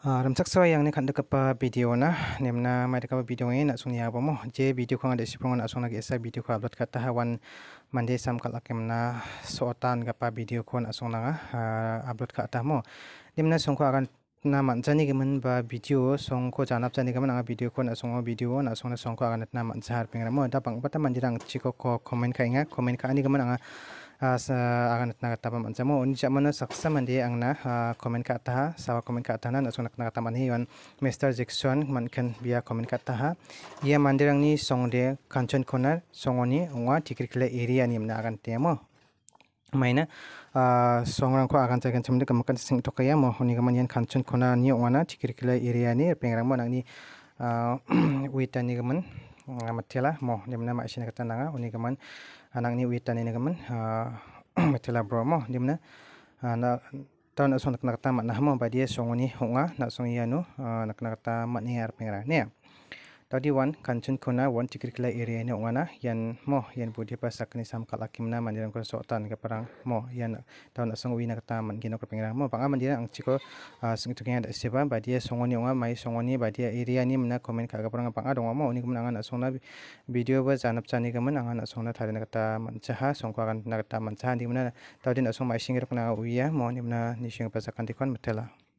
ramsak so yang ni dekat kapa video na mana mai kapa video ni nak sungi apa mo J video ko ada siapa nak sungi lagi esa video ko upload kata hewan mande sam kat kala kemna sotan kapa video ko nak sungi naga upload kata mo Ni mana ko akan na ni kemen ba video song ko janap jani kemen anga video ko na songo video na song na song ko akan na manjar pengramo apa tak pata mandirang chiko ko komen ka inga komen ka ni kemen anga nagataman sa mo unya man saksa man di ang na comment ka ta sawa comment ka ta na nasung nagataman hi yon Mr. Jackson man kan biya comment ka ta ha iya mandirang ni songde kanchan konar songoni unga tikrikle area ni mna agan te mo maina songrangko akan jagan cemde kamakan sing tokaya mo honi kamanian kanchan konar ni unga na tikrikle area ni pengrang mo nang ni wita ni kaman matela mo dimna ma isina nanga uni kaman anak ni witan ini kaman ah, matela bro mo dimna ah, na tahun asong nak nak ma nah mo badia songoni honga nak song anu nak nak ma ni ar pengra ne Tadi wan kancun kuna wan cikir kila area ini wana yan mo yan budi pasak kini sam kala kimna mandiran kon sotan ke parang mo yan tahun asong wina ketaman mandi ke pengira mo panga mandiran ang ciko sing tukeng ada siapa badia songoni onga mai songoni badia area ani mena komen kaga ke parang dong mo ni kumna ngana songna video ba zanap cani ke mena ngana songna thadina kata manchaha songko akan na kata manchaha kan, ni mena tawdin asong mai singir kuna wia mo ni mena nishing pasakan tikon metela